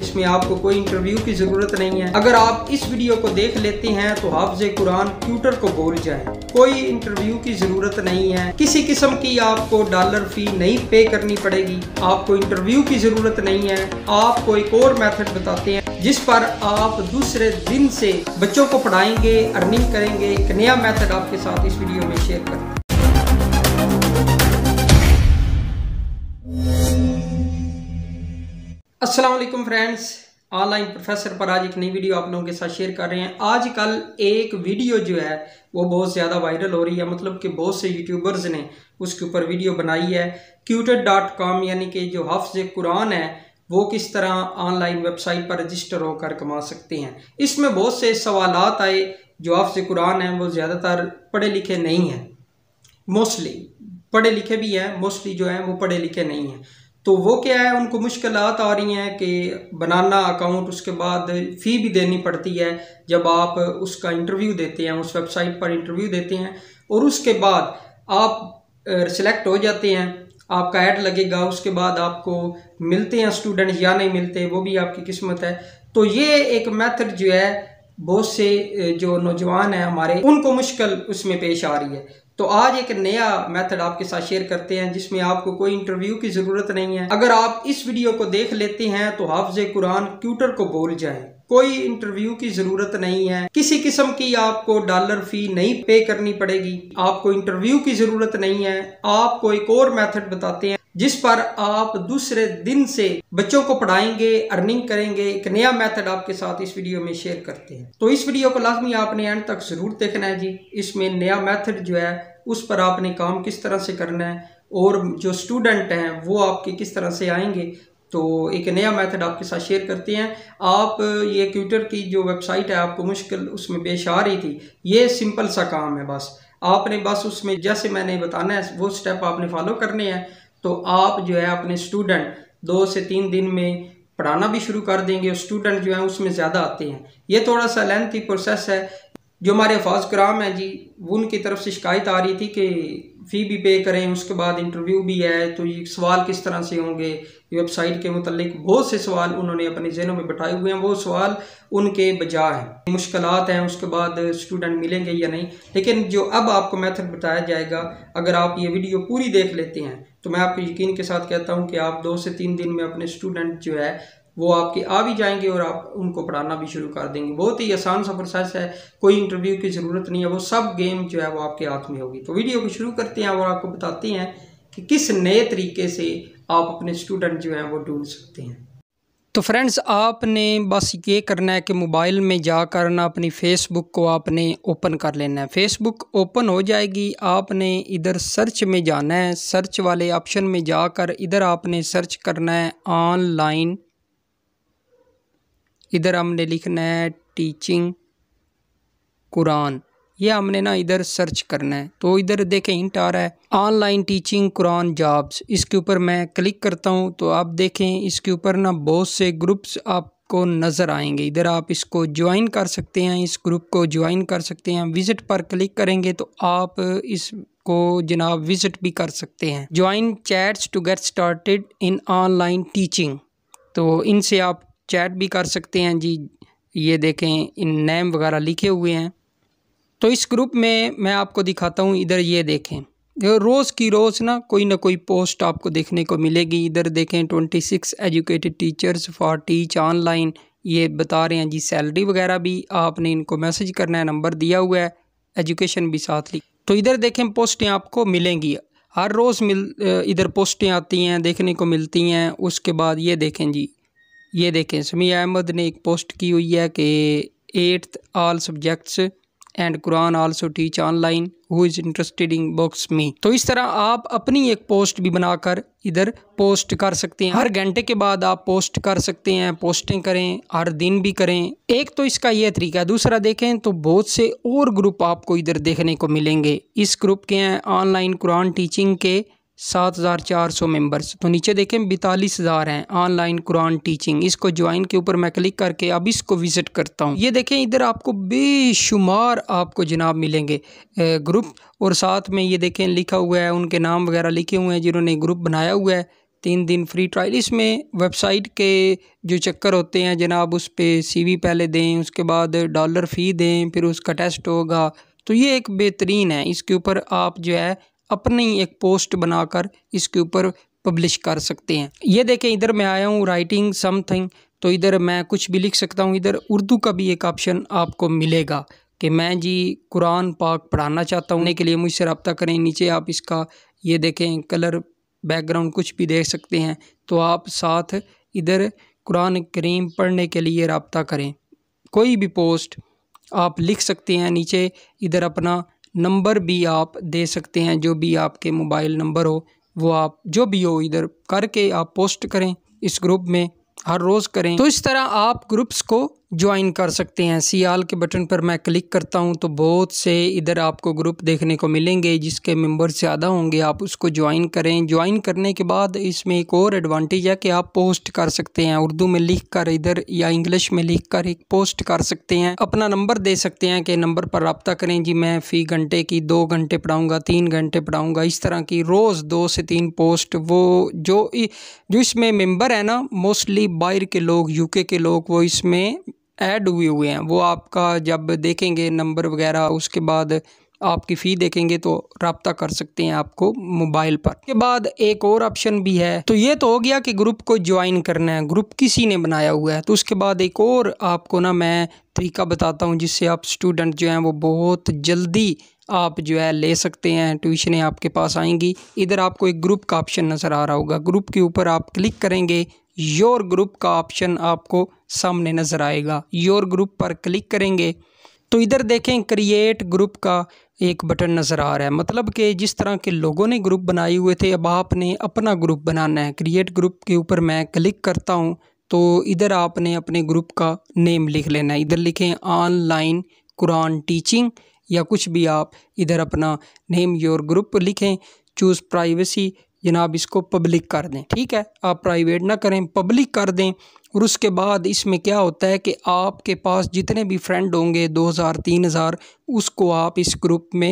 इसमें आपको कोई इंटरव्यू की ज़रूरत नहीं है अगर आप इस वीडियो को देख लेते हैं तो हाफजे कुरान ट्यूटर को बोल जाए कोई इंटरव्यू की ज़रूरत नहीं है किसी किस्म की आपको डॉलर फी नहीं पे करनी पड़ेगी आपको इंटरव्यू की ज़रूरत नहीं है आपको एक और मेथड बताते हैं जिस पर आप दूसरे दिन से बच्चों को पढ़ाएंगे अर्निंग करेंगे एक नया मैथड आपके साथ इस वीडियो में शेयर करें असलम फ्रेंड्स ऑनलाइन प्रोफेसर पर आज एक नई वीडियो आप लोगों के साथ शेयर कर रहे हैं आजकल एक वीडियो जो है वो बहुत ज़्यादा वायरल हो रही है मतलब कि बहुत से यूट्यूबर्स ने उसके ऊपर वीडियो बनाई है क्यूटर डॉट कॉम यानी कि जो हफ्ज कुरान है वो किस तरह ऑनलाइन वेबसाइट पर रजिस्टर होकर कमा सकते हैं इसमें बहुत से सवाल आए जो हफ्ज कुरान हैं वो ज़्यादातर पढ़े लिखे नहीं हैं मोस्टली पढ़े लिखे भी हैं मोस्टली जो हैं वो पढ़े लिखे नहीं हैं तो वो क्या है उनको मुश्किल आ रही हैं कि बनाना अकाउंट उसके बाद फ़ी भी देनी पड़ती है जब आप उसका इंटरव्यू देते हैं उस वेबसाइट पर इंटरव्यू देते हैं और उसके बाद आप सिलेक्ट हो जाते हैं आपका ऐड लगेगा उसके बाद आपको मिलते हैं स्टूडेंट या नहीं मिलते वो भी आपकी किस्मत है तो ये एक मेथड जो है बहुत से जो नौजवान हैं हमारे उनको मुश्किल उसमें पेश आ रही है तो आज एक नया मेथड आपके साथ शेयर करते हैं जिसमें आपको कोई इंटरव्यू की ज़रूरत नहीं है अगर आप इस वीडियो को देख लेते हैं तो हाफजे कुरान ट्यूटर को बोल जाए कोई इंटरव्यू की ज़रूरत नहीं है किसी किस्म की आपको डॉलर फी नहीं पे करनी पड़ेगी आपको इंटरव्यू की ज़रूरत नहीं है आपको एक और मेथड बताते हैं जिस पर आप दूसरे दिन से बच्चों को पढ़ाएंगे अर्निंग करेंगे एक नया मेथड आपके साथ इस वीडियो में शेयर करते हैं तो इस वीडियो को लाजमी आपने एंड तक ज़रूर देखना है जी इसमें नया मेथड जो है उस पर आपने काम किस तरह से करना है और जो स्टूडेंट हैं वो आपके किस तरह से आएंगे तो एक नया मेथड आपके साथ शेयर करते हैं आप ये ट्विटर की जो वेबसाइट है आपको मुश्किल उसमें पेश आ रही थी ये सिंपल सा काम है बस आपने बस उसमें जैसे मैंने बताना है वो स्टेप आपने फॉलो करने हैं तो आप जो है अपने स्टूडेंट दो से तीन दिन में पढ़ाना भी शुरू कर देंगे और स्टूडेंट जो है उसमें ज़्यादा आते हैं ये थोड़ा सा लेंथी प्रोसेस है जो हमारे अफाज कराम हैं जी उनकी तरफ से शिकायत आ रही थी कि फ़ी भी पे करें उसके बाद इंटरव्यू भी है तो ये सवाल किस तरह से होंगे वेबसाइट के मतलब बहुत से सवाल उन्होंने अपने जहनों में बैठाए हुए हैं वो सवाल उनके बजा हैं मुश्किल हैं उसके बाद स्टूडेंट मिलेंगे या नहीं लेकिन जो अब आपको मेथड बताया जाएगा अगर आप ये वीडियो पूरी देख लेते हैं तो मैं आपको यकीन के साथ कहता हूँ कि आप दो से तीन दिन में अपने स्टूडेंट जो है वो आपके आ भी जाएंगे और आप उनको पढ़ाना भी शुरू कर देंगे बहुत ही आसान सा प्रोसेस है कोई इंटरव्यू की ज़रूरत नहीं है वो सब गेम जो है वो आपके हाथ में होगी तो वीडियो को शुरू करते हैं और आपको बताते हैं कि किस नए तरीके से आप अपने स्टूडेंट जो हैं वो ढूंढ सकते हैं तो फ्रेंड्स आपने बस ये करना है कि मोबाइल में जा कर ना अपनी फ़ेसबुक को आपने ओपन कर लेना है फ़ेसबुक ओपन हो जाएगी आपने इधर सर्च में जाना है सर्च वाले ऑप्शन में जाकर इधर आपने सर्च करना है ऑनलाइन इधर हमने लिखना है टीचिंग कुरान ये हमने ना इधर सर्च करना है तो इधर देखें हिंट आ रहा है ऑनलाइन टीचिंग कुरान जॉब्स इसके ऊपर मैं क्लिक करता हूँ तो आप देखें इसके ऊपर ना बहुत से ग्रुप्स आप आपको नज़र आएंगे इधर आप इसको ज्वाइन कर सकते हैं इस ग्रुप को ज्वाइन कर सकते हैं विज़िट पर क्लिक करेंगे तो आप इसको जनाब विज़िट भी कर सकते हैं join chats to get started in online teaching तो इनसे आप चैट भी कर सकते हैं जी ये देखें इन नेम वगैरह लिखे हुए हैं तो इस ग्रुप में मैं आपको दिखाता हूँ इधर ये देखें रोज़ की रोज़ ना कोई ना कोई पोस्ट आपको देखने को मिलेगी इधर देखें twenty six educated teachers for teach online ये बता रहे हैं जी सैलरी वगैरह भी आपने इनको मैसेज करना है नंबर दिया हुआ है एजुकेशन भी साथ ली तो इधर देखें पोस्टें आपको मिलेंगी हर रोज़ मिल इधर पोस्टें आती हैं देखने को मिलती हैं उसके बाद ये देखें जी ये देखें समी अहमद ने एक पोस्ट की हुई है कि eighth all subjects and Quran also teach online who is interested in books me तो इस तरह आप अपनी एक पोस्ट भी बनाकर इधर पोस्ट कर सकते हैं हर घंटे के बाद आप पोस्ट कर सकते हैं पोस्टिंग करें हर दिन भी करें एक तो इसका यह तरीका है दूसरा देखें तो बहुत से और ग्रुप आपको इधर देखने को मिलेंगे इस ग्रुप के हैं ऑनलाइन कुरान टीचिंग के सात हज़ार चार सौ मेम्बर्स तो नीचे देखें बैतालीस हज़ार हैं ऑनलाइन कुरान टीचिंग इसको ज्वाइन के ऊपर मैं क्लिक करके अब इसको विज़िट करता हूँ ये देखें इधर आपको बेशुमार आपको जनाब मिलेंगे ग्रुप और साथ में ये देखें लिखा हुआ है उनके नाम वगैरह लिखे हुए हैं जिन्होंने ग्रुप बनाया हुआ है तीन दिन फ्री ट्रायल इसमें वेबसाइट के जो चक्कर होते हैं जनाब उस पर वी पहले दें उसके बाद डॉलर फ़ी दें फिर उसका टेस्ट होगा तो ये एक बेहतरीन है इसके ऊपर आप जो है अपनी एक पोस्ट बनाकर इसके ऊपर पब्लिश कर सकते हैं ये देखें इधर मैं आया हूँ राइटिंग समथिंग तो इधर मैं कुछ भी लिख सकता हूँ इधर उर्दू का भी एक ऑप्शन आपको मिलेगा कि मैं जी कुरान पाक पढ़ाना चाहता हूँ के लिए मुझसे रब्ता करें नीचे आप इसका ये देखें कलर बैकग्राउंड कुछ भी देख सकते हैं तो आप साथ इधर कुरान करीम पढ़ने के लिए रबता करें कोई भी पोस्ट आप लिख सकते हैं नीचे इधर अपना नंबर भी आप दे सकते हैं जो भी आपके मोबाइल नंबर हो वो आप जो भी हो इधर करके आप पोस्ट करें इस ग्रुप में हर रोज़ करें तो इस तरह आप ग्रुप्स को ज्वाइन कर सकते हैं सियाल के बटन पर मैं क्लिक करता हूं तो बहुत से इधर आपको ग्रुप देखने को मिलेंगे जिसके मेंबर ज़्यादा होंगे आप उसको ज्वाइन करें ज्वाइन करने के बाद इसमें एक और एडवांटेज है कि आप पोस्ट कर सकते हैं उर्दू में लिख कर इधर या इंग्लिश में लिख कर एक पोस्ट कर सकते हैं अपना नंबर दे सकते हैं कि नंबर पर रबता करें जी मैं फ़ी घंटे की दो घंटे पढ़ाऊँगा तीन घंटे पढ़ाऊँगा इस तरह की रोज़ दो से तीन पोस्ट वो जो जो इसमें मेम्बर है ना मोस्टली बाहर के लोग यू के लोग वो इसमें ऐड हुए हुए हैं वो आपका जब देखेंगे नंबर वगैरह उसके बाद आपकी फ़ी देखेंगे तो रबता कर सकते हैं आपको मोबाइल पर के बाद एक और ऑप्शन भी है तो ये तो हो गया कि ग्रुप को ज्वाइन करना है ग्रुप किसी ने बनाया हुआ है तो उसके बाद एक और आपको ना मैं तरीका बताता हूँ जिससे आप स्टूडेंट जो हैं वो बहुत जल्दी आप जो है ले सकते हैं ट्यूशनें आपके पास आएंगी इधर आपको एक ग्रुप का ऑप्शन नज़र आ रहा होगा ग्रुप के ऊपर आप क्लिक करेंगे योर ग्रुप का ऑप्शन आपको सामने नज़र आएगा योर ग्रुप पर क्लिक करेंगे तो इधर देखें क्रिएट ग्रुप का एक बटन नज़र आ रहा है मतलब कि जिस तरह के लोगों ने ग्रुप बनाए हुए थे अब आपने अपना ग्रुप बनाना है क्रिएट ग्रुप के ऊपर मैं क्लिक करता हूँ तो इधर आपने अपने ग्रुप का नेम लिख लेना है इधर लिखें ऑनलाइन कुरान टीचिंग या कुछ भी आप इधर अपना नेम योर ग्रुप लिखें चूज़ प्राइवेसी जनाब इसको पब्लिक कर दें ठीक है आप प्राइवेट ना करें पब्लिक कर दें और उसके बाद इसमें क्या होता है कि आपके पास जितने भी फ्रेंड होंगे दो हज़ार तीन हज़ार उसको आप इस ग्रुप में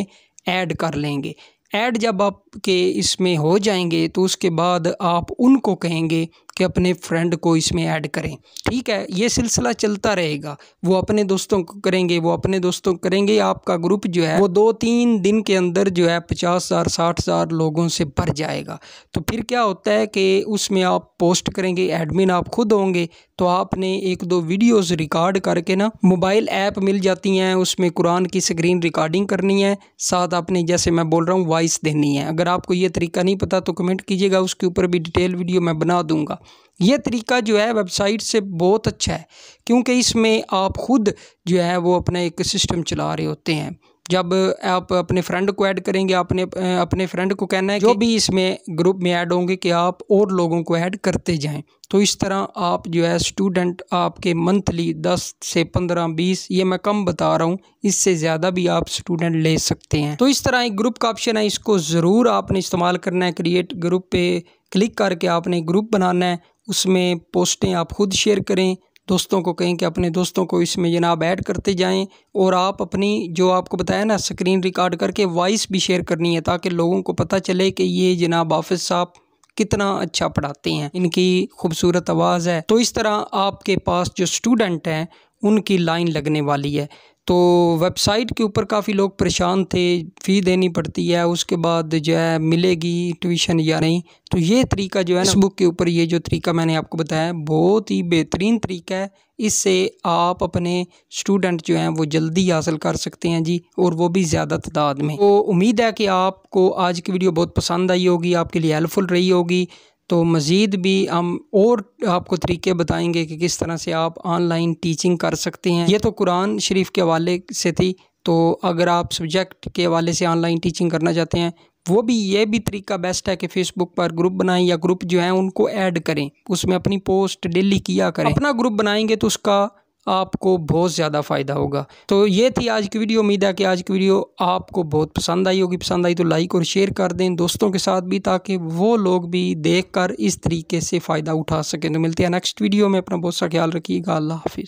ऐड कर लेंगे ऐड जब आपके इसमें हो जाएंगे तो उसके बाद आप उनको कहेंगे कि अपने फ्रेंड को इसमें ऐड करें ठीक है ये सिलसिला चलता रहेगा वो अपने दोस्तों को करेंगे वो अपने दोस्तों करेंगे आपका ग्रुप जो है वो दो तीन दिन के अंदर जो है पचास हज़ार साठ हज़ार लोगों से भर जाएगा तो फिर क्या होता है कि उसमें आप पोस्ट करेंगे एडमिन आप खुद होंगे तो आपने एक दो वीडियोस रिकॉर्ड करके ना मोबाइल ऐप मिल जाती हैं उसमें कुरान की स्क्रीन रिकॉर्डिंग करनी है साथ आपने जैसे मैं बोल रहा हूँ वॉइस देनी है अगर आपको ये तरीका नहीं पता तो कमेंट कीजिएगा उसके ऊपर भी डिटेल वीडियो मैं बना दूँगा ये तरीका जो है वेबसाइट से बहुत अच्छा है क्योंकि इसमें आप खुद जो है वो अपना एक सिस्टम चला रहे होते हैं जब आप अपने फ्रेंड को ऐड करेंगे आपने अपने फ्रेंड को कहना है जो भी इसमें ग्रुप में ऐड होंगे कि आप और लोगों को ऐड करते जाएं तो इस तरह आप जो है स्टूडेंट आपके मंथली दस से पंद्रह बीस ये मैं कम बता रहा हूँ इससे ज़्यादा भी आप स्टूडेंट ले सकते हैं तो इस तरह एक ग्रुप का ऑप्शन है इसको ज़रूर आपने इस्तेमाल करना है क्रिएट ग्रुप पर क्लिक करके आपने ग्रुप बनाना है उसमें पोस्टें आप खुद शेयर करें दोस्तों को कहें कि अपने दोस्तों को इसमें जनाब ऐड करते जाएं और आप अपनी जो आपको बताया ना स्क्रीन रिकॉर्ड करके वॉइस भी शेयर करनी है ताकि लोगों को पता चले कि ये जनाब हाफिज़ साहब कितना अच्छा पढ़ाते हैं इनकी खूबसूरत आवाज़ है तो इस तरह आपके पास जो स्टूडेंट हैं उनकी लाइन लगने वाली है तो वेबसाइट के ऊपर काफ़ी लोग परेशान थे फ़ी देनी पड़ती है उसके बाद जो है मिलेगी ट्यूशन या नहीं तो ये तरीका जो है इस बुक के ऊपर ये जो तरीका मैंने आपको बताया बहुत ही बेहतरीन तरीका है इससे आप अपने स्टूडेंट जो हैं वो जल्दी हासिल कर सकते हैं जी और वो भी ज़्यादा तादाद में तो उम्मीद है कि आपको आज की वीडियो बहुत पसंद आई होगी आपके लिए हेल्पफुल रही होगी तो मज़ीद भी हम और आपको तरीके बताएंगे कि किस तरह से आप ऑनलाइन टीचिंग कर सकते हैं ये तो कुरान शरीफ के हवाले से थी तो अगर आप सब्जेक्ट के हवाले से ऑनलाइन टीचिंग करना चाहते हैं वो भी ये भी तरीका बेस्ट है कि फेसबुक पर ग्रुप बनाएं या ग्रुप जो है उनको ऐड करें उसमें अपनी पोस्ट डेली किया करें अपना ग्रुप बनाएंगे तो उसका आपको बहुत ज़्यादा फ़ायदा होगा तो ये थी आज की वीडियो उम्मीद है कि आज की वीडियो आपको बहुत पसंद आई होगी पसंद आई तो लाइक और शेयर कर दें दोस्तों के साथ भी ताकि वो लोग भी देख कर इस तरीके से फ़ायदा उठा सकें तो मिलते हैं नेक्स्ट वीडियो में अपना बहुत सा ख्याल रखिएगा अल्लाह हाफिज़